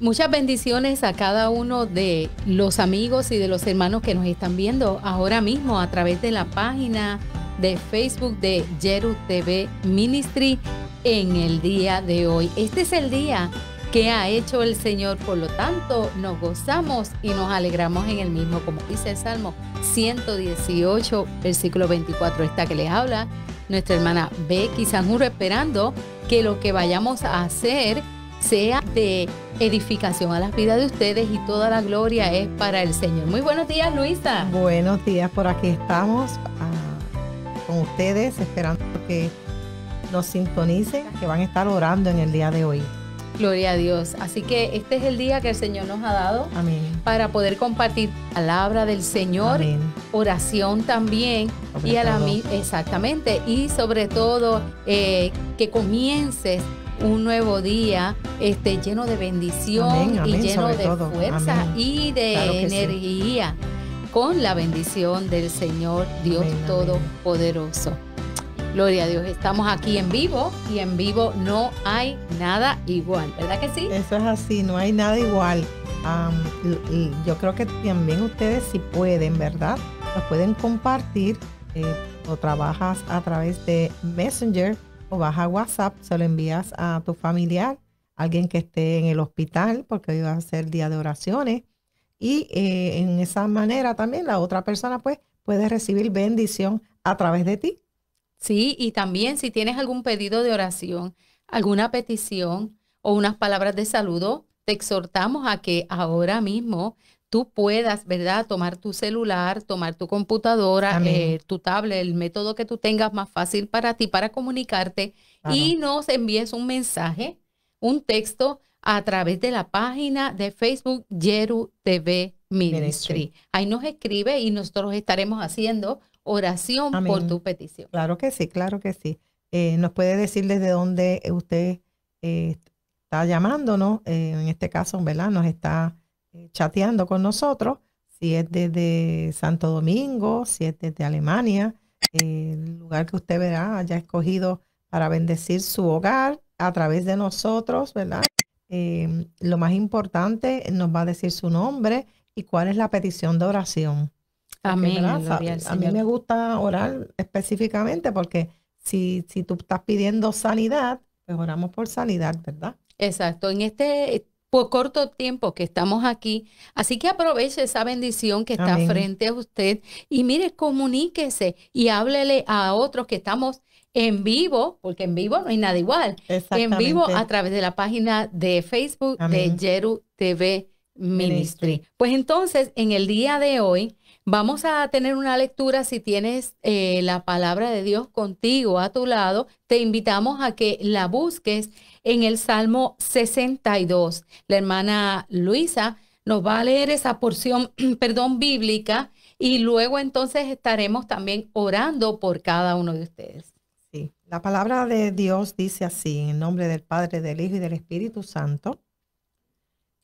Muchas bendiciones a cada uno de los amigos y de los hermanos que nos están viendo ahora mismo a través de la página de Facebook de Jeru TV Ministry en el día de hoy. Este es el día que ha hecho el Señor, por lo tanto nos gozamos y nos alegramos en el mismo, como dice el Salmo 118, versículo 24, esta que les habla nuestra hermana Becky Sanjuro, esperando que lo que vayamos a hacer sea de edificación a las vidas de ustedes y toda la gloria es para el Señor. Muy buenos días, Luisa. Buenos días, por aquí estamos ah, con ustedes, esperando que nos sintonicen, que van a estar orando en el día de hoy. Gloria a Dios. Así que este es el día que el Señor nos ha dado para poder compartir palabra del Señor, oración también y a la exactamente y sobre todo eh, que comiences un nuevo día este, lleno de bendición y lleno de fuerza y de energía con la bendición del Señor Dios Todopoderoso. Gloria a Dios, estamos aquí en vivo y en vivo no hay nada igual, ¿verdad que sí? Eso es así, no hay nada igual. yo creo que también ustedes si pueden, ¿verdad? Lo pueden compartir eh, o trabajas a través de Messenger o vas a WhatsApp, se lo envías a tu familiar, alguien que esté en el hospital, porque hoy va a ser día de oraciones. Y eh, en esa manera también la otra persona pues puede recibir bendición a través de ti. Sí, y también si tienes algún pedido de oración, alguna petición o unas palabras de saludo, te exhortamos a que ahora mismo tú puedas, ¿verdad? Tomar tu celular, tomar tu computadora, eh, tu tablet, el método que tú tengas más fácil para ti, para comunicarte y nos envíes un mensaje, un texto a través de la página de Facebook Yeru TV Ministry. Ahí nos escribe y nosotros estaremos haciendo oración por tu petición. Claro que sí, claro que sí. Eh, nos puede decir desde dónde usted eh, está llamándonos, en este caso, ¿verdad? Nos está chateando con nosotros, si es desde Santo Domingo, si es desde Alemania, el lugar que usted verá haya escogido para bendecir su hogar a través de nosotros, ¿verdad? Em, lo más importante, nos va a decir su nombre y cuál es la petición de oración. Amén. a mí me gusta orar específicamente porque si, si tú estás pidiendo sanidad, pues oramos por sanidad, ¿verdad? Exacto. En este por corto tiempo que estamos aquí. Así que aproveche esa bendición que está frente a usted y mire, comuníquese y háblele a otros que estamos en vivo, porque en vivo no hay nada igual. En vivo a través de la página de Facebook de Yeru TV Ministry. Pues entonces, en el día de hoy, Vamos a tener una lectura si tienes eh, la palabra de Dios contigo a tu lado. Te invitamos a que la busques en el Salmo 62. La hermana Luisa nos va a leer esa porción, perdón, bíblica y luego entonces estaremos también orando por cada uno de ustedes. Sí, la palabra de Dios dice así, en nombre del Padre, del Hijo y del Espíritu Santo.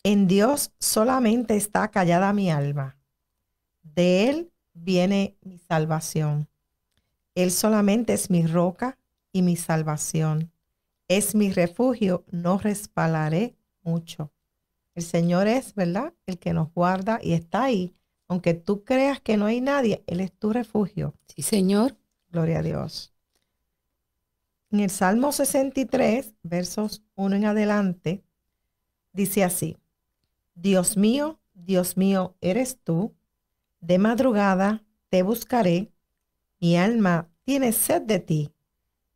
En Dios solamente está callada mi alma de Él viene mi salvación. Él solamente es mi roca y mi salvación. Es mi refugio, no respalaré mucho. El Señor es, ¿verdad? El que nos guarda y está ahí. Aunque tú creas que no hay nadie, Él es tu refugio. Sí, Señor. Gloria a Dios. En el Salmo 63, versos 1 en adelante, dice así, Dios mío, Dios mío, eres tú de madrugada te buscaré, mi alma tiene sed de ti,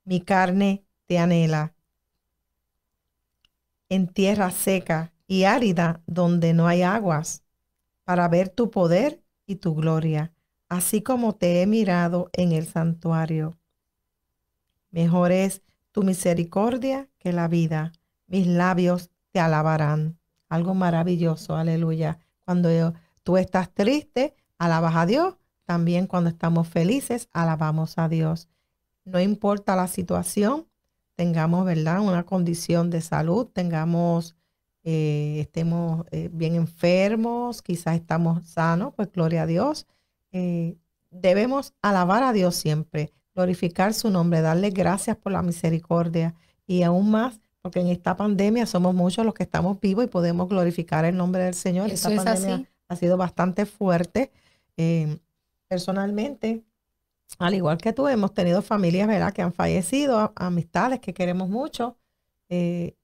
mi carne te anhela. En tierra seca y árida donde no hay aguas, para ver tu poder y tu gloria, así como te he mirado en el santuario. Mejor es tu misericordia que la vida. Mis labios te alabarán. Algo maravilloso, aleluya. Cuando tú estás triste, Alabas a Dios. También cuando estamos felices, alabamos a Dios. No importa la situación, tengamos, ¿verdad? Una condición de salud, tengamos, eh, estemos eh, bien enfermos, quizás estamos sanos, pues gloria a Dios. Eh, debemos alabar a Dios siempre, glorificar su nombre, darle gracias por la misericordia y aún más porque en esta pandemia somos muchos los que estamos vivos y podemos glorificar el nombre del Señor. Eso es así. ha sido bastante fuerte, Em, personalmente, al igual que tú, hemos tenido familias ¿verdad? que han fallecido, amistades que queremos mucho, eh,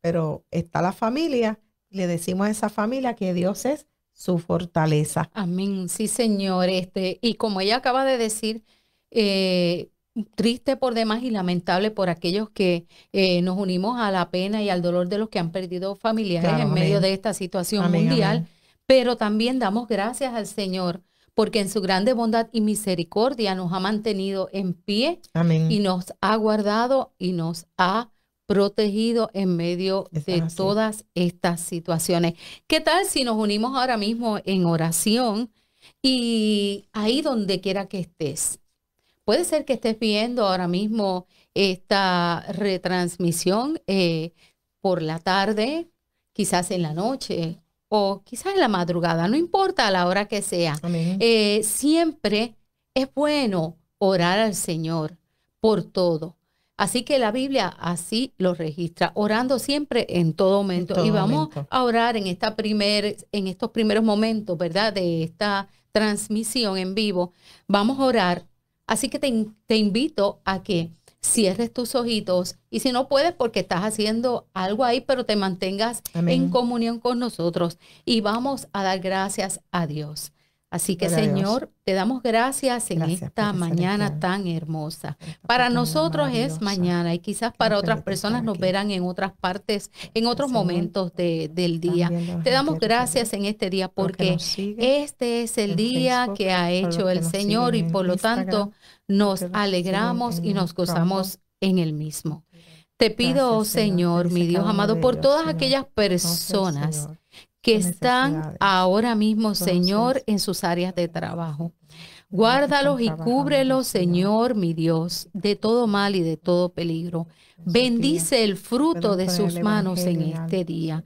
pero está la familia, le decimos a esa familia que Dios es su fortaleza. Amén, sí señor, este, y como ella acaba de decir, eh, triste por demás y lamentable por aquellos que eh, nos unimos a la pena y al dolor de los que han perdido familiares en medio de esta situación mundial. Pero también damos gracias al Señor porque en su grande bondad y misericordia nos ha mantenido en pie y nos ha guardado y nos ha protegido en medio de todas estas situaciones. ¿Qué tal si nos unimos ahora mismo en oración y ahí donde quiera que estés? Puede ser que estés viendo ahora mismo esta retransmisión eh, por la tarde, quizás en la noche o quizás en la madrugada, no importa la hora que sea, eh, siempre es bueno orar al Señor por todo. Así que la Biblia así lo registra, orando siempre en todo momento. y vamos a orar en, esta en estos primeros momentos, ¿verdad? De esta transmisión en vivo. Vamos a orar. Así que te invito a que cierres tus ojitos y si no puedes porque estás haciendo algo ahí, pero te mantengas en comunión con nosotros y vamos a dar gracias a Dios. Así que, Señor, te damos gracias en esta mañana tan hermosa. para nosotros es mañana y quizás para otras personas nos verán en otras partes, en otros momentos del día. Te damos gracias en este día porque este es el día que ha hecho el Señor y por lo tanto nos alegramos y nos gozamos en el mismo. Te pido, Señor, mi Dios amado, por todas aquellas personas que están ahora mismo, Señor, en sus áreas de trabajo. Guárdalos y cúbrelos, Señor, mi Dios, de todo mal y de todo peligro. Bendice el fruto de sus manos en este día.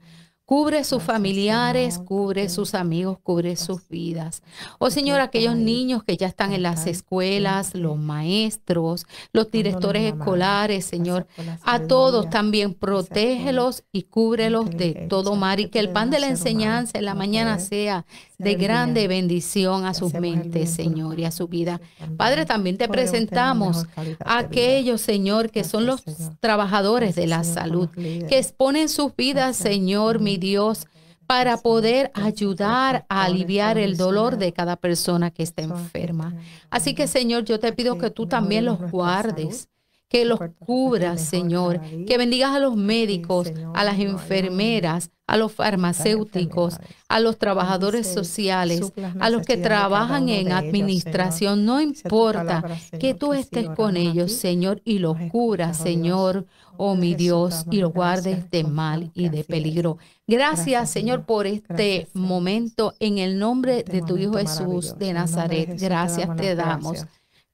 Cubre sus familiares, cubre sus amigos, cubre sus vidas. Oh Señor, aquellos niños que ya están en las escuelas, los maestros, los directores escolares, Señor, a todos también protégelos y cúbrelos de todo mal y que el pan de la enseñanza en la mañana sea de grande bendición a sus mentes, Señor, y a su vida. Padre, también te presentamos a aquellos, Señor, que son los trabajadores de la salud, que exponen sus vidas, Señor, mi Dios para poder ayudar a aliviar el dolor de cada persona que está enferma. Así que Señor, yo te pido que tú también los guardes que los cubras, Señor, que bendigas a los médicos, a las enfermeras, a los farmacéuticos, a los trabajadores sociales, a los que trabajan en administración, no importa que tú estés con ellos, Señor, y los curas, oh Señor, oh mi Dios, y los guardes de mal y de peligro. Gracias, Señor, por este momento en el nombre este de tu Hijo Jesús de Nazaret. Gracias te damos.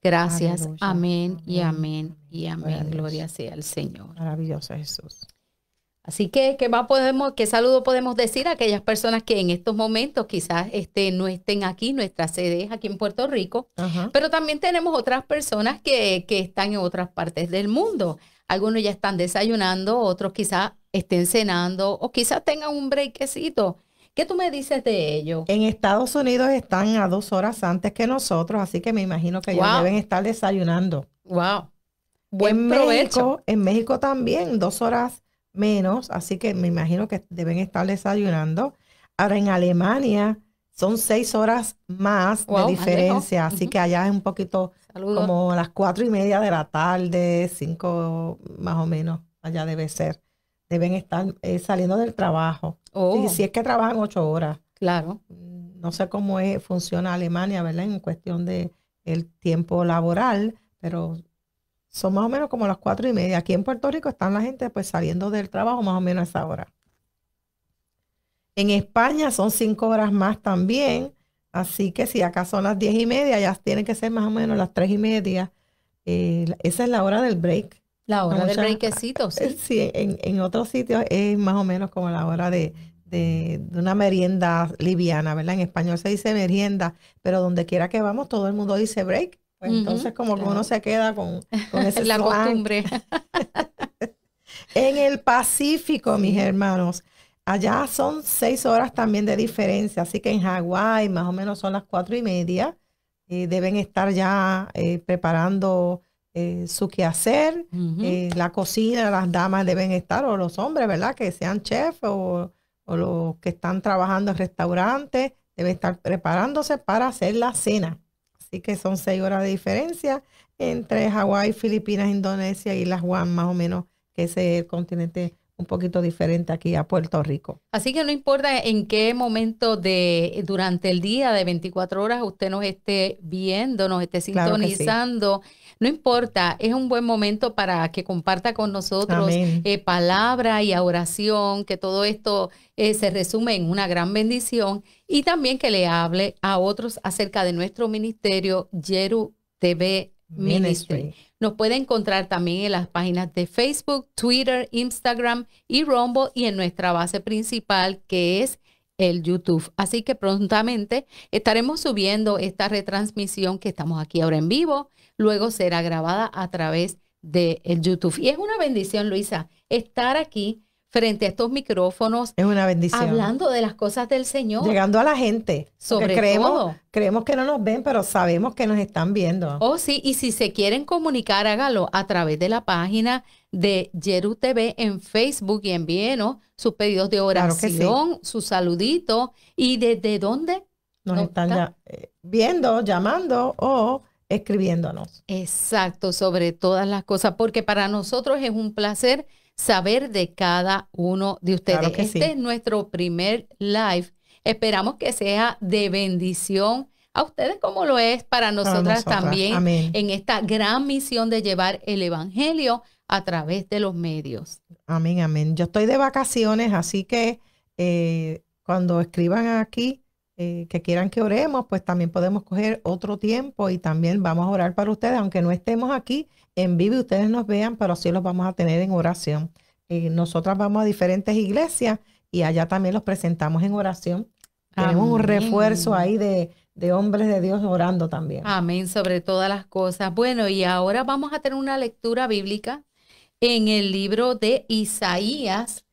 Gracias. Amén y amén y amén. Gloria sea al Señor. Maravilloso Jesús. Así que, ¿qué, podemos, ¿qué saludo podemos decir a aquellas personas que en estos momentos quizás este, no estén aquí, nuestra sede es aquí en Puerto Rico, pero también tenemos otras personas que, están en otras partes del mundo. Algunos ya están desayunando, otros quizás estén cenando o quizás tengan un brequecito. ¿Qué tú me dices de ello? En Estados Unidos están a dos horas antes que nosotros, así que me imagino que ya deben estar desayunando. Wow. Buen provecho. México, en México también, dos horas menos, así que me imagino que deben estar desayunando. Ahora en Alemania son seis horas más de diferencia, así que allá es un poquito como las cuatro y media de la tarde, cinco más o menos, allá debe ser. Deben estar eh, saliendo del trabajo. Oh. si es que trabajan ocho horas. Claro. Mm, no sé cómo es, funciona Alemania, ¿verdad? En cuestión de el tiempo laboral, pero son más o menos como las cuatro y media. Aquí en Puerto Rico están la gente pues saliendo del trabajo más o menos a esa hora. En España son cinco horas más también. Así que si acá son las diez y media, ya tienen que ser más o menos las tres y media. Eh, esa es la hora del break. La hora del breakecito, sí. Sí, en, otros sitios es más o menos como la hora de, de, una merienda liviana, ¿verdad? En español se dice merienda, pero donde quiera que vamos, todo el mundo dice break. Pues entonces como que uno se queda con, ese La costumbre. en el Pacífico, mis hermanos, allá son seis horas también de diferencia, así que en Hawái más o menos son las cuatro y media. deben estar ya eh, preparando eh, su quehacer, eh, la cocina, las damas deben estar, o los hombres, ¿verdad? Que sean chef o, o los que están trabajando en restaurantes, deben estar preparándose para hacer la cena que son seis horas de diferencia entre Hawái, Filipinas, Indonesia y las Juan, más o menos, que es el continente un poquito diferente aquí a Puerto Rico. Así que no importa en qué momento de durante el día de 24 horas usted nos esté viendo, nos esté sintonizando. No importa, es un buen momento para que comparta con nosotros eh, palabra y oración, que todo esto eh, se resume en una gran bendición y también que le hable a otros acerca de nuestro ministerio, Yeru TV Ministry. Nos puede encontrar también en las páginas de Facebook, Twitter, Instagram y Rumble y en nuestra base principal que es el YouTube. Así que prontamente estaremos subiendo esta retransmisión que estamos aquí ahora en vivo. Luego será grabada a través de el YouTube. Y es una bendición, Luisa, estar aquí frente a estos micrófonos. Es una bendición. Hablando de las cosas del Señor. Llegando a la gente. Sobre creemos, todo. Creemos que no nos ven, pero sabemos que nos están viendo. Oh, sí, y si se quieren comunicar, hágalo a través de la página de Yeru TV en Facebook y envíenos sus pedidos de oración, su saludito, y desde dónde nos, están eh, viendo, llamando o escribiéndonos. Exacto, sobre todas las cosas, porque para nosotros es un placer saber de cada uno de ustedes. este es nuestro primer live. Esperamos que sea de bendición a ustedes como lo es para nosotras, también en esta gran misión de llevar el Evangelio a través de los medios. Amén, amén. Yo estoy de vacaciones, así que eh, cuando escriban aquí, eh, que quieran que oremos, pues también podemos coger otro tiempo y también vamos a orar para ustedes, aunque no estemos aquí en vivo y ustedes nos vean, pero sí los vamos a tener en oración. Eh, nosotras vamos a diferentes iglesias y allá también los presentamos en oración. Tenemos un refuerzo ahí de, de hombres de Dios orando también. Amén, sobre todas las cosas. Bueno, y ahora vamos a tener una lectura bíblica en el libro de Isaías,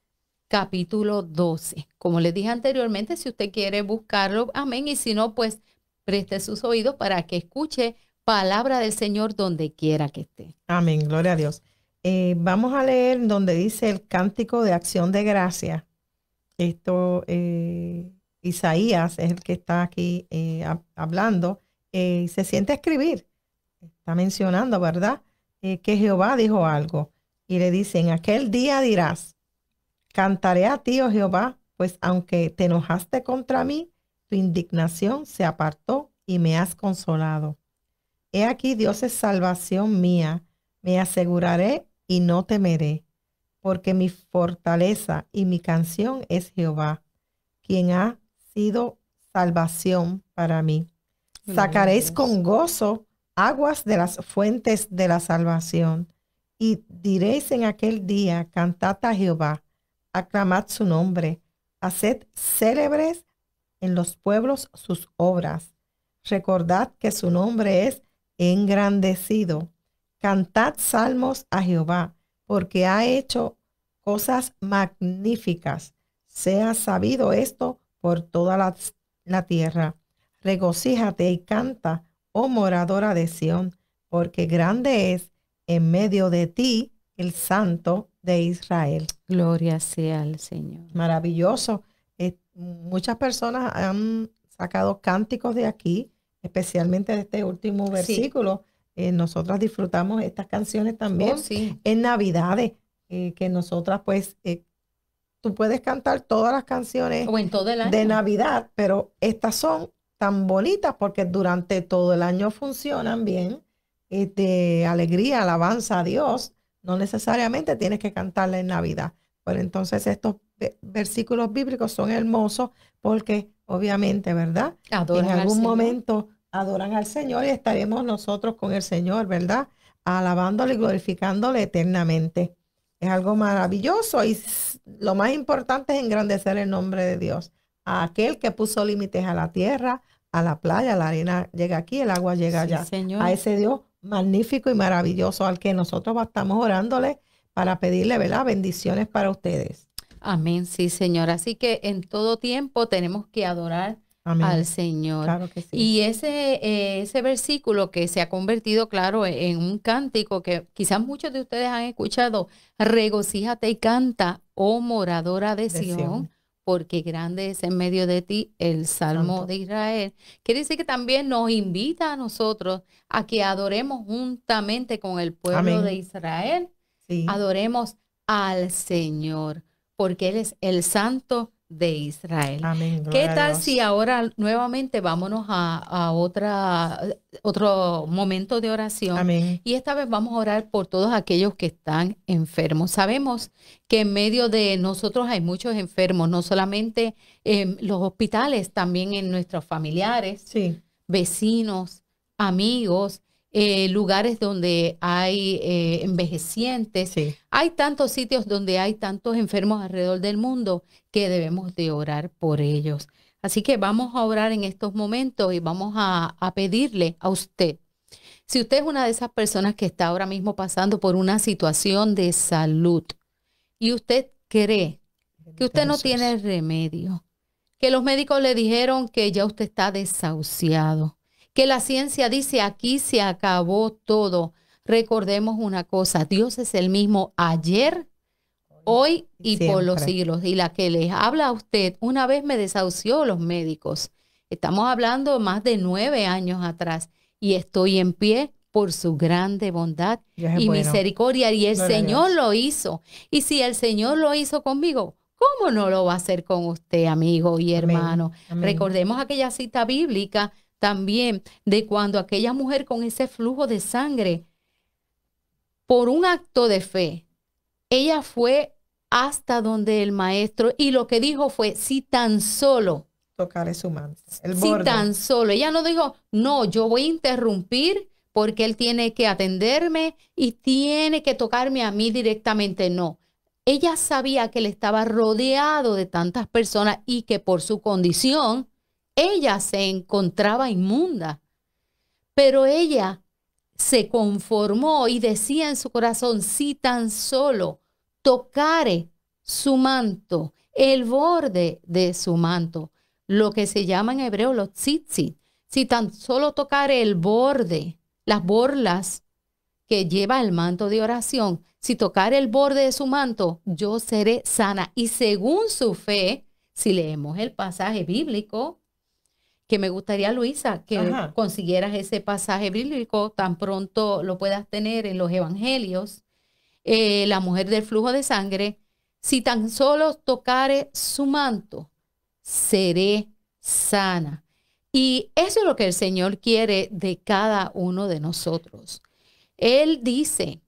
capítulo 12. Como les dije anteriormente, si usted quiere buscarlo, amén, y si no, pues preste sus oídos para que escuche palabra del Señor donde quiera que esté. Amén, gloria a Dios. Eh, vamos a leer donde dice el cántico de acción de gracia. Esto, eh, Isaías es el que está aquí eh, hablando hablando. se siente a escribir. Está mencionando, ¿verdad? que Jehová dijo algo. Y le dicen: en aquel día dirás, Cantaré a ti, oh Jehová, pues aunque te enojaste contra mí, tu indignación se apartó y me has consolado. He aquí, Dios es salvación mía, me aseguraré y no temeré, porque mi fortaleza y mi canción es Jehová, quien ha sido salvación para mí. Sacaréis con gozo aguas de las fuentes de la salvación, y diréis en aquel día, cantad a Jehová aclamad su nombre, haced célebres en los pueblos sus obras, recordad que su nombre es engrandecido, cantad salmos a Jehová, porque ha hecho cosas magníficas. Sea sabido esto por toda la, tierra. Regocíjate y canta, oh moradora de Sión, porque grande es en medio de ti el santo de Israel. Gloria sea al Señor. Maravilloso. Eh, muchas personas han sacado cánticos de aquí, especialmente de este último versículo. Eh, nosotras disfrutamos estas canciones también oh, en Navidades, eh, que nosotras pues tú puedes cantar todas las canciones de Navidad, pero estas son tan bonitas porque durante todo el año funcionan bien. Este, alegría, alabanza a Dios. No necesariamente tienes que cantarla en Navidad. Pero entonces estos versículos bíblicos son hermosos porque obviamente, ¿verdad? en algún momento adoran al Señor y estaremos nosotros con el Señor, ¿verdad? Alabándole y glorificándole eternamente. Es algo maravilloso y lo más importante es engrandecer el nombre de Dios. A aquel que puso límites a la tierra, a la playa, la arena llega aquí, el agua llega allá. A ese Dios magnífico y maravilloso al que nosotros estamos orándole para pedirle, ¿verdad? Bendiciones para ustedes. Amén, sí, Señor. Así que en todo tiempo tenemos que adorar al Señor. Y ese, eh, ese versículo que se ha convertido, claro, en un cántico que quizás muchos de ustedes han escuchado, regocíjate y canta, oh moradora de, Sion porque grande es en medio de ti el Salmo de Israel. Quiere decir que también nos invita a nosotros a que adoremos juntamente con el pueblo de Israel. Adoremos al Señor, porque Él es el santo de Israel. Amén, ¿Qué tal si ahora nuevamente vámonos a, otra, otro momento de oración? Y esta vez vamos a orar por todos aquellos que están enfermos. Sabemos que en medio de nosotros hay muchos enfermos, no solamente en los hospitales, también en nuestros familiares, vecinos, amigos. Eh, lugares donde hay eh, envejecientes. Hay tantos sitios donde hay tantos enfermos alrededor del mundo que debemos de orar por ellos. Así que vamos a orar en estos momentos y vamos a, a pedirle a usted, si usted es una de esas personas que está ahora mismo pasando por una situación de salud y usted cree que usted no tiene remedio, que los médicos le dijeron que ya usted está desahuciado, que la ciencia dice aquí se acabó todo. Recordemos una cosa, Dios es el mismo ayer, hoy y por los siglos. Y la que les habla a usted, una vez me desahució los médicos. Estamos hablando más de nueve años atrás y estoy en pie por su grande bondad y misericordia. Y el Señor lo hizo. Y si el Señor lo hizo conmigo, ¿cómo no lo va a hacer con usted, amigo y hermano? Recordemos aquella cita bíblica también de cuando aquella mujer con ese flujo de sangre, por un acto de fe, ella fue hasta donde el maestro y lo que dijo fue, si tan solo tocaré su mano. si tan solo, ella no dijo, no, yo voy a interrumpir porque él tiene que atenderme y tiene que tocarme a mí directamente, no. Ella sabía que él estaba rodeado de tantas personas y que por su condición ella se encontraba inmunda, pero ella se conformó y decía en su corazón, si tan solo tocare su manto, el borde de su manto, lo que se llama en hebreo los tzitzit, si tan solo tocare el borde, las borlas que lleva el manto de oración, si tocar el borde de su manto, yo seré sana. Y según su fe, si leemos el pasaje bíblico, que me gustaría, Luisa, que consiguieras ese pasaje bíblico, tan pronto lo puedas tener en los evangelios, eh, la mujer del flujo de sangre, si tan solo tocare su manto, seré sana. Y eso es lo que el Señor quiere de cada uno de nosotros. Él dice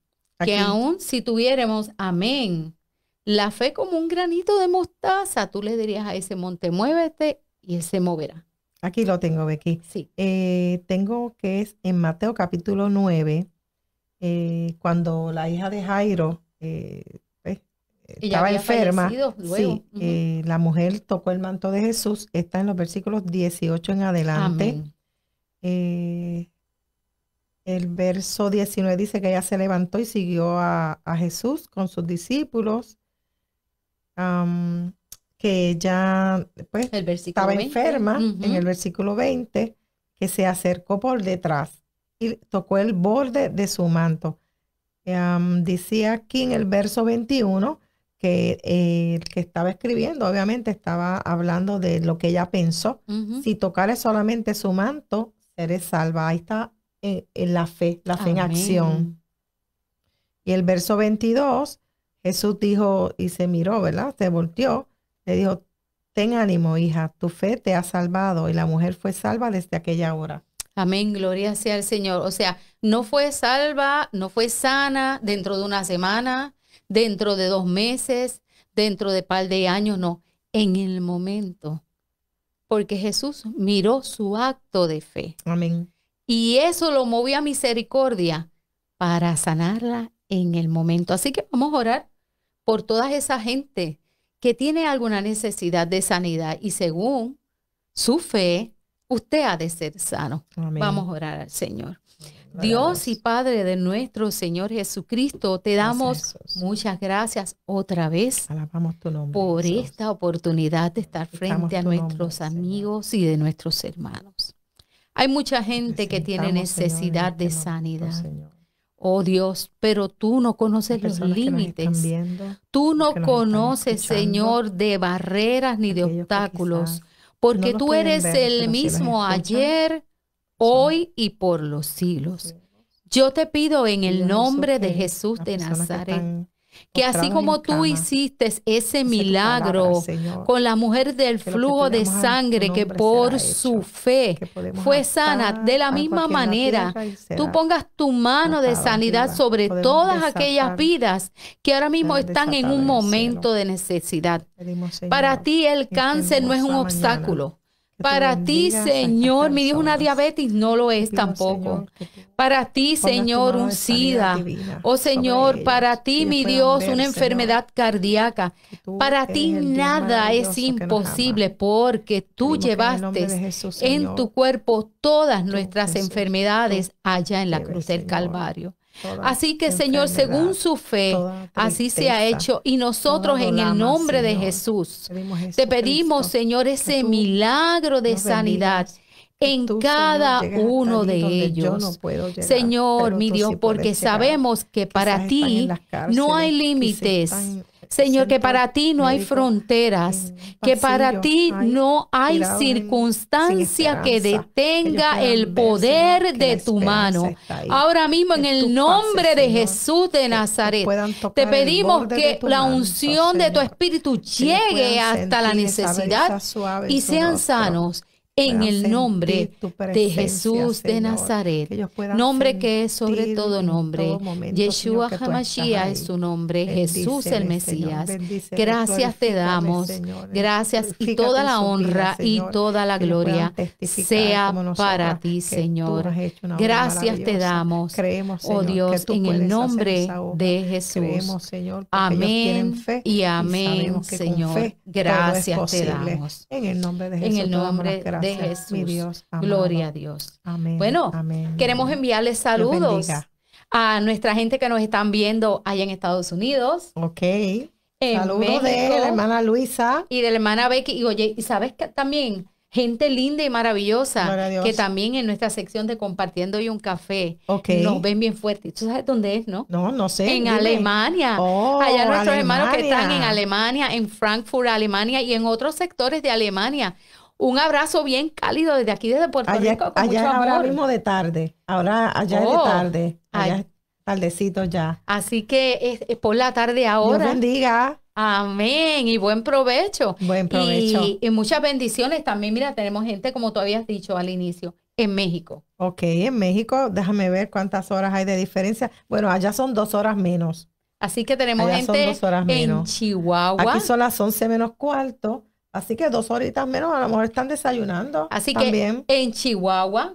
que aun si tuviéramos, amén, la fe como un granito de mostaza, tú le dirías a ese monte, muévete y él se moverá. Aquí lo tengo, Becky. Sí. Eh, tengo que es en Mateo capítulo 9, eh, cuando la hija de Jairo eh, estaba enferma. Sí, la mujer tocó el manto de Jesús. Está en los versículos 18 en adelante. el verso 19 dice que ella se levantó y siguió a, Jesús con sus discípulos. Um, que ella pues, estaba enferma en el versículo 20, que se acercó por detrás y tocó el borde de su manto. decía aquí en el verso 21 que eh, el que estaba escribiendo, obviamente estaba hablando de lo que ella pensó. Si tocare solamente su manto, seré salva. Ahí está eh, la fe, la fe en acción. Y el verso 22, Jesús dijo y se miró, ¿verdad? Se volteó le dijo, ten ánimo, hija, tu fe te ha salvado. Y la mujer fue salva desde aquella hora. Amén, gloria sea al Señor. O sea, no fue salva, no fue sana dentro de una semana, dentro de dos meses, dentro de par de años, no, en el momento. Porque Jesús miró su acto de fe. Amén. Y eso lo movió a misericordia para sanarla en el momento. Así que vamos a orar por toda esa gente que tiene alguna necesidad de sanidad y según su fe, usted ha de ser sano. Vamos a orar al Señor. Dios y Padre de nuestro Señor Jesucristo, te damos muchas gracias otra vez por esta oportunidad de estar frente a nuestros amigos y de nuestros hermanos. Hay mucha gente que tiene necesidad este de sanidad. Oh Dios, pero tú no conoces los límites. tú no conoces, Señor, de barreras ni de obstáculos, porque tú eres el mismo ayer, hoy y por los siglos. Yo te pido en el nombre de Jesús de Nazaret que así como tú hiciste ese milagro con la mujer del flujo de sangre que por su fe fue sana, de la misma manera tú pongas tu mano de sanidad sobre todas aquellas vidas que ahora mismo están en un momento de necesidad. Para ti el cáncer no es un obstáculo. Para ti, Señor, mi Dios, una diabetes no lo es tampoco. para ti, Señor, un SIDA. Oh Señor, para ti, mi Dios, una enfermedad cardíaca. Para ti nada es imposible porque tú llevaste en, tu cuerpo todas nuestras enfermedades allá en la cruz del Calvario así que Señor, según su fe, así se ha hecho. Y nosotros en el nombre de Jesús te pedimos, Señor, ese milagro de sanidad. en cada uno de ellos. Señor, mi Dios, porque sabemos que para ti no hay límites. Señor, que para ti no hay fronteras, que para ti no hay circunstancia que detenga el poder de tu mano. Ahora mismo, en el nombre de Jesús de Nazaret, te pedimos que la unción de tu Espíritu llegue hasta la necesidad y sean sanos en el nombre de Jesús de Nazaret, nombre que es sobre todo nombre. Yeshua Hamashiach es su nombre, Jesús el Mesías. gracias te damos, gracias y toda la honra y toda la gloria sea para ti, Señor. Gracias te damos, oh Dios, en el nombre de Jesús. amén y amén, Señor. Gracias te damos. En el nombre de Jesús. En el nombre de Jesús. Dios, Gloria a Dios. Amén. Bueno, queremos enviarles saludos a nuestra gente que nos están viendo allá en Estados Unidos. Ok. Saludos de la hermana Luisa. Y de la hermana Becky. Y oye, sabes que también? gente linda y maravillosa que también en nuestra sección de compartiendo y un café nos ven bien fuerte. ¿Tú sabes dónde es, no? No, no sé. En Alemania. Oh, allá nuestros hermanos que están en Alemania, en Frankfurt, Alemania y en otros sectores de Alemania un abrazo bien cálido desde aquí, desde Puerto Rico. Con mucho amor. ahora mismo de tarde. Ahora allá es de oh, tarde. Allá es tardecito ya. Así que es, por la tarde ahora. Dios bendiga. Amén y buen provecho. Buen provecho. Y, muchas bendiciones también. Mira, tenemos gente, como tú habías dicho al inicio, en México. Ok, en México, déjame ver cuántas horas hay de diferencia. Bueno, allá son dos horas menos. Así que tenemos gente en Chihuahua. Aquí son las once menos cuarto. Así que dos horitas menos, a lo mejor están desayunando. Así que en Chihuahua,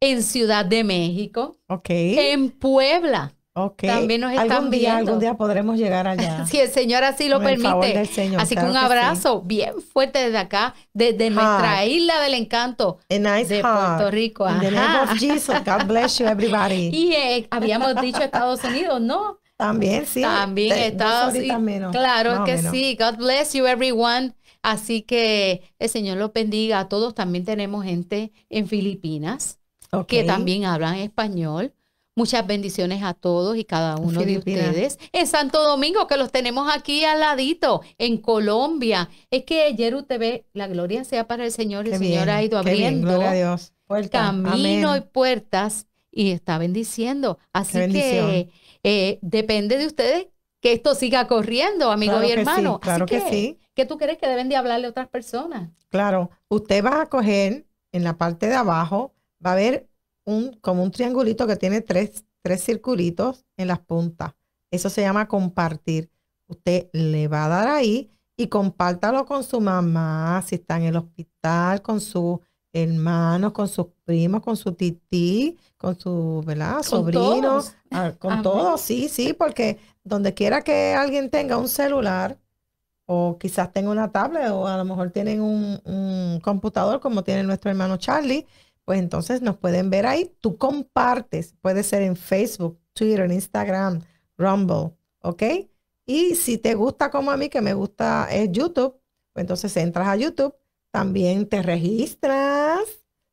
en Ciudad de México, okay. en Puebla. Okay. También nos están viendo. Algún día podremos llegar allá. si el Señor así lo permite. así que un abrazo bien fuerte desde acá, desde nuestra isla del encanto de Puerto Rico. In the name of Jesus, God bless you everybody. y eh, habíamos dicho Estados Unidos, ¿no? También, sí. También Estados Unidos. Claro que sí. God bless you everyone. Así que el Señor los bendiga a todos. También tenemos gente en Filipinas que también hablan español. Muchas bendiciones a todos y cada uno de ustedes. En Santo Domingo, que los tenemos aquí al ladito, en Colombia. Es que ayer usted ve la gloria sea para el Señor. el Señor ha ido abriendo caminos Dios. camino y puertas y está bendiciendo. Así que eh, depende de ustedes que esto siga corriendo, amigos y hermanos. claro que sí. ¿Qué tú crees que deben de hablarle a otras personas? Claro, usted va a coger en la parte de abajo, va a ver un, como un triangulito que tiene tres, circulitos en las puntas. Eso se llama compartir. Usted le va a dar ahí y compártalo con su mamá, si está en el hospital, con sus hermanos, con sus primos, con su tití, con su ¿verdad? sobrino, ah, con todos. sí, sí, porque donde quiera que alguien tenga un celular, o quizás tenga una tablet o a lo mejor tienen un, computador como tiene nuestro hermano Charlie, pues entonces nos pueden ver ahí. Tú compartes, puede ser en Facebook, Twitter, Instagram, Rumble, ¿ok? Y si te gusta como a mí, que me gusta es YouTube, pues entonces entras a YouTube, también te registras,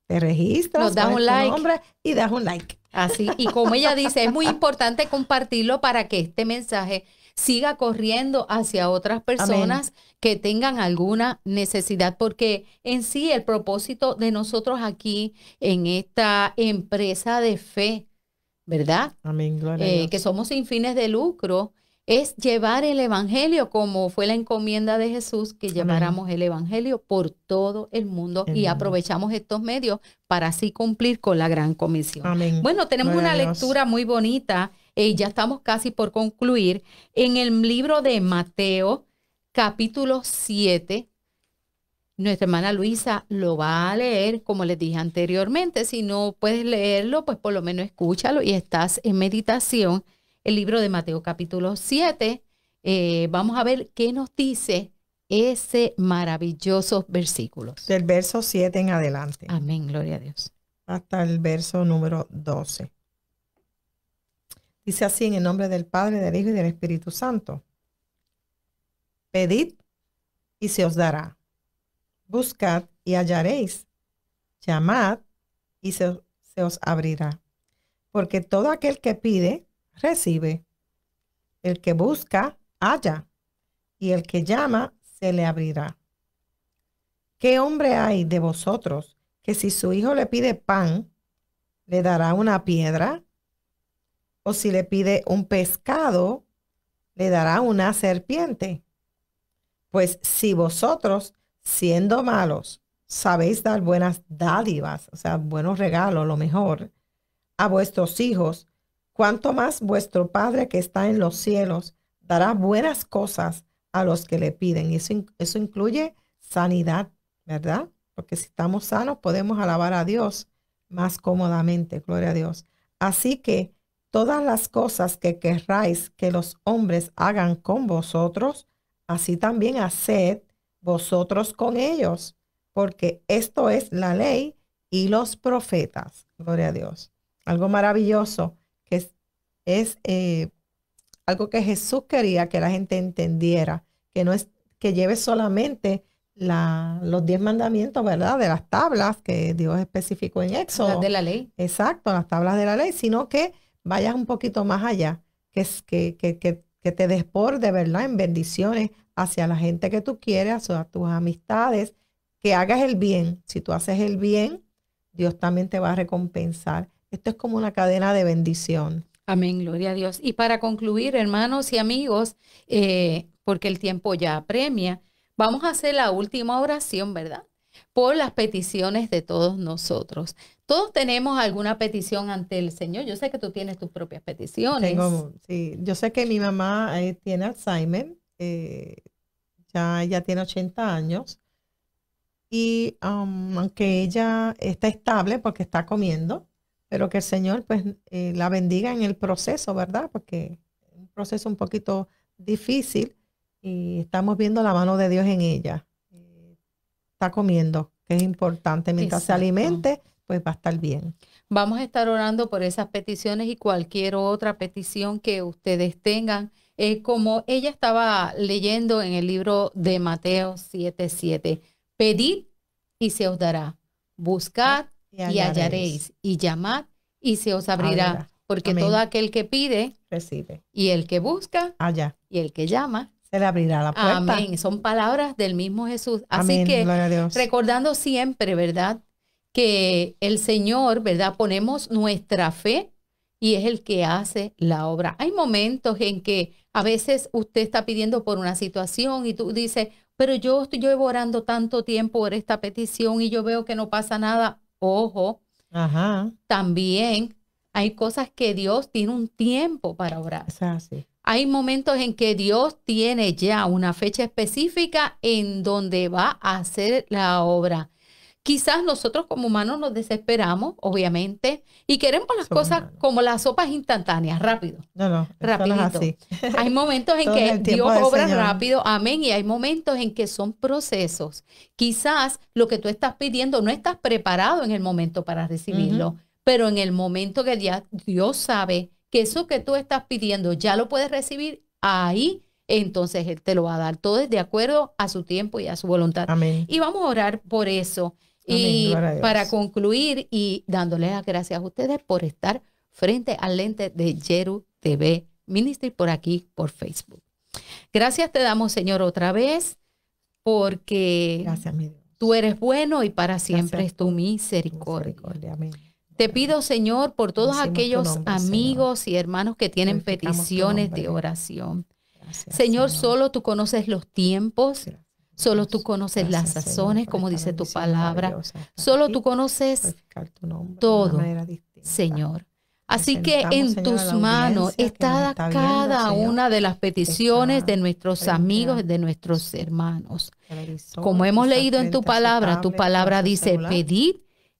te registras, nos das un like y das un like. Así, y como ella dice, es muy importante compartirlo para que este mensaje siga corriendo hacia otras personas que tengan alguna necesidad, porque en sí el propósito de nosotros aquí en esta empresa de fe, ¿verdad? Amén, gloria. Eh, que somos sin fines de lucro, es llevar el Evangelio como fue la encomienda de Jesús, que lleváramos el Evangelio por todo el mundo y aprovechamos estos medios para así cumplir con la gran comisión. Bueno, tenemos una lectura muy bonita y ya estamos casi por concluir, en el libro de Mateo, capítulo 7. Nuestra hermana Luisa lo va a leer, como les dije anteriormente. Si no puedes leerlo, pues por lo menos escúchalo y estás en meditación. El libro de Mateo capítulo 7. Eh, vamos a ver qué nos dice ese maravilloso versículo Del verso 7 en adelante. Amén, gloria a Dios. Hasta el verso número 12. Dice así en el nombre del Padre, del Hijo y del Espíritu Santo. Pedid y se os dará. Buscad y hallaréis. Llamad y se, os abrirá. Porque todo aquel que pide, recibe. El que busca, halla. Y el que llama, se le abrirá. ¿Qué hombre hay de vosotros que si su hijo le pide pan, le dará una piedra? O si le pide un pescado, le dará una serpiente. Pues si vosotros, siendo malos, sabéis dar buenas dádivas, o sea, buenos regalos, lo mejor, a vuestros hijos, cuanto más vuestro Padre que está en los cielos dará buenas cosas a los que le piden. Y eso, eso incluye sanidad, ¿verdad? Porque si estamos sanos podemos alabar a Dios más cómodamente, gloria a Dios. Así que todas las cosas que querráis que los hombres hagan con vosotros, así también haced vosotros con ellos, porque esto es la ley y los profetas. Gloria a Dios. Algo maravilloso que es, eh, algo que Jesús quería que la gente entendiera, que no es que lleve solamente la, los diez mandamientos, ¿verdad? De las tablas que Dios especificó en Éxodo. de la ley. Exacto, las tablas de la ley, sino que vayas un poquito más allá, que, que, que, que te desborde, ¿verdad? En bendiciones hacia la gente que tú quieres, a tus amistades, que hagas el bien. Si tú haces el bien, Dios también te va a recompensar. Esto es como una cadena de bendición. Amén, gloria a Dios. Y para concluir, hermanos y amigos, eh, porque el tiempo ya apremia, vamos a hacer la última oración, ¿verdad? Por las peticiones de todos nosotros. Todos tenemos alguna petición ante el Señor. Yo sé que tú tienes tus propias peticiones. sí, yo sé que mi mamá eh, tiene Alzheimer, eh, ya, ella tiene 80 años. Y um, aunque ella está estable porque está comiendo, pero que el Señor pues eh, la bendiga en el proceso, ¿verdad? Porque es un proceso un poquito difícil y estamos viendo la mano de Dios en ella. Está comiendo, que es importante mientras se alimente pues va a estar bien. Vamos a estar orando por esas peticiones y cualquier otra petición que ustedes tengan. Eh, como ella estaba leyendo en el libro de Mateo 7:7, pedid y se os dará, buscad y hallaréis, y, llamad y se os abrirá, porque todo aquel que pide, recibe. Y el que busca, allá. Y el que llama, se le abrirá la puerta. Amén. Son palabras del mismo Jesús. Así que recordando siempre, ¿verdad? que el Señor, ¿verdad? Ponemos nuestra fe y es el que hace la obra. Hay momentos en que a veces usted está pidiendo por una situación y tú dices, pero yo estoy yo orando tanto tiempo por esta petición y yo veo que no pasa nada. Ojo, también hay cosas que Dios tiene un tiempo para orar. Hay momentos en que Dios tiene ya una fecha específica en donde va a hacer la obra. Quizás nosotros como humanos nos desesperamos, obviamente, y queremos las cosas como las sopas instantáneas, rápido. No, no, hay momentos en que Dios obra rápido, amén, y hay momentos en que son procesos. Quizás lo que tú estás pidiendo no estás preparado en el momento para recibirlo, pero en el momento que Dios sabe que eso que tú estás pidiendo ya lo puedes recibir, ahí entonces Él te lo va a dar todo es de acuerdo a su tiempo y a su voluntad. Amén. Y vamos a orar por eso. Y para concluir y dándole las gracias a ustedes por estar frente al lente de Jeru TV Ministry por aquí, por Facebook. Gracias te damos, Señor, otra vez, porque tú eres bueno y para siempre es tu misericordia. Te pido, Señor, por todos aquellos amigos y hermanos que tienen peticiones de oración. Señor, solo tú conoces los tiempos Solo tú conoces las razones, como dice tu palabra. Solo tú conoces todo, Señor. Así que en tus manos está, cada una de las peticiones de nuestros amigos, de nuestros hermanos. Como hemos leído en tu palabra, tu palabra dice, pedid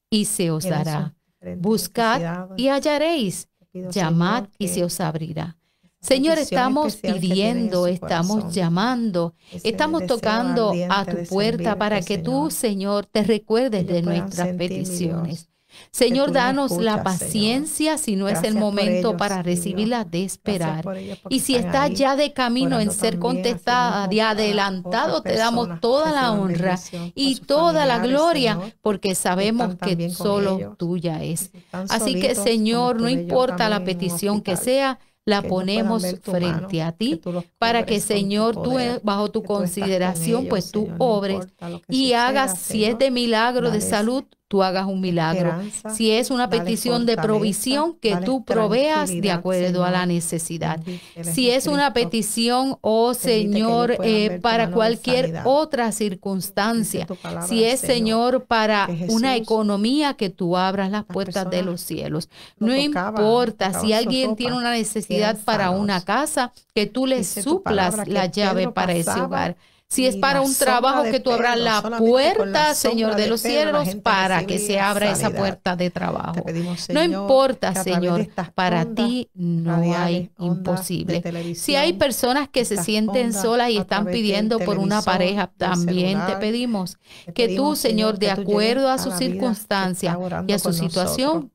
y se os dará. Buscad y hallaréis. Llamad y se os abrirá. Señor, estamos pidiendo, estamos llamando, estamos tocando a tu puerta para que tú, Señor, te recuerdes de nuestras peticiones. Señor, danos la paciencia si no es el momento para recibirla de esperar. Y si está ya de camino en ser contestada, de adelantado, te damos toda la honra y toda la gloria, porque sabemos que solo tuya es. Así que, Señor, no importa la petición que sea, la ponemos frente a ti para que Señor, tú bajo tu consideración, pues tú obres y hagas, siete milagros de salud, tú hagas un milagro. si es una petición de provisión, que tú proveas de acuerdo a la necesidad. Si es una petición, oh eh, Señor, para cualquier otra circunstancia. si es, Señor, para una economía, que tú abras las puertas de los cielos. No importa si alguien tiene una necesidad para una casa, que tú le suplas la llave para ese hogar si es para un trabajo que tú abras la puerta, Señor, de, los cielos para que se abra esa puerta de trabajo. no importa, Señor, para ti no hay imposible. Si hay personas que se sienten solas y están pidiendo por una pareja, también te pedimos que tú, Señor, de acuerdo a su circunstancia y a su situación,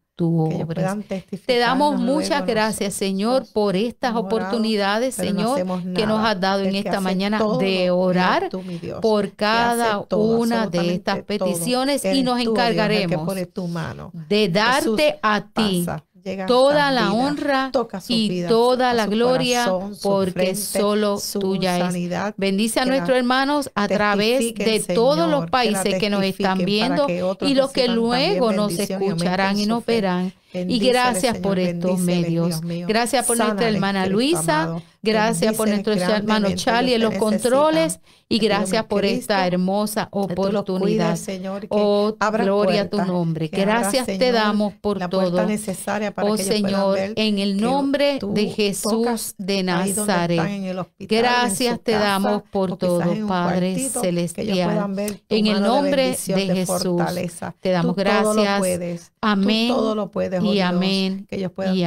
te damos muchas gracias, Señor, por estas oportunidades, Señor, que nos has dado en esta mañana de orar por cada una de estas peticiones y nos encargaremos de darte a ti toda la honra y toda la gloria, porque solo tuya es. Bendice a nuestros hermanos a través de todos los países que, que nos están viendo y los que luego nos escucharán y nos verán y gracias por estos medios. gracias por nuestra hermana Luisa. gracias por nuestro hermano Charlie en los controles. Y gracias por esta hermosa oportunidad. oh, gloria a tu nombre. Gracias te damos por todo. oh, Señor, en el nombre de Jesús de Nazaret. gracias te damos por todo, Padre Celestial. En el nombre de Jesús te damos gracias. Amén. Todo lo puedes Oh y amén, que ellos puedan y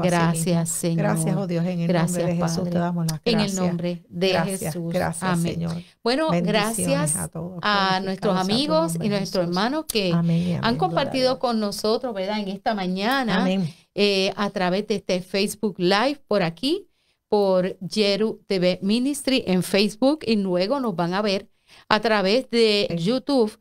Gracias, Señor. Gracias, oh Dios, en el gracias, nombre de Jesús te damos las gracias. En el nombre de Jesús. Gracias, Señor. Bueno, gracias a, nuestros amigos y nuestros hermanos que han compartido con nosotros, ¿verdad? En esta mañana, eh, a través de este Facebook Live por aquí, por Jeru TV Ministry en Facebook y luego nos van a ver a través de YouTube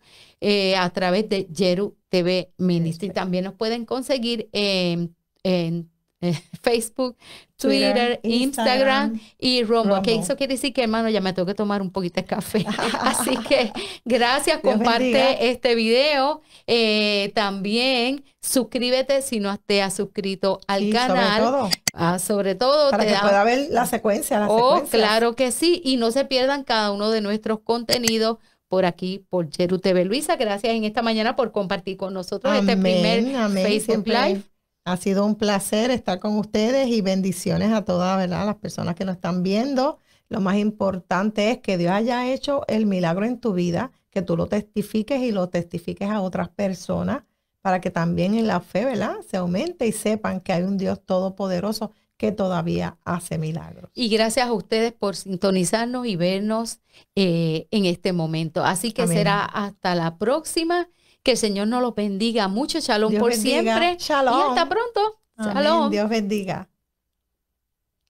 eh, a través de Jeru TV Ministry. También nos pueden conseguir en, eh, Facebook, Twitter, Instagram, y Roma Que eso quiere decir que, hermano, ya me tengo que tomar un poquito de café. Así que gracias, comparte este video. Eh, también suscríbete si no te has suscrito al canal. Sobre todo, ah, sobre todo para te que pueda ver la secuencia. oh, claro que sí. Y no se pierdan cada uno de nuestros contenidos por aquí, por Cheru TV. Luisa, gracias en esta mañana por compartir con nosotros este primer Facebook Live. Ha sido un placer estar con ustedes y bendiciones a todas, ¿verdad? Las personas que nos están viendo. Lo más importante es que Dios haya hecho el milagro en tu vida, que tú lo testifiques y lo testifiques a otras personas para que también en la fe, ¿verdad? Se aumente y sepan que hay un Dios todopoderoso que todavía hace milagros. Y gracias a ustedes por sintonizarnos y vernos eh, en este momento. Así que será hasta la próxima. Que el Señor nos los bendiga mucho. Shalom por siempre. Shalom. Y hasta pronto. Dios bendiga.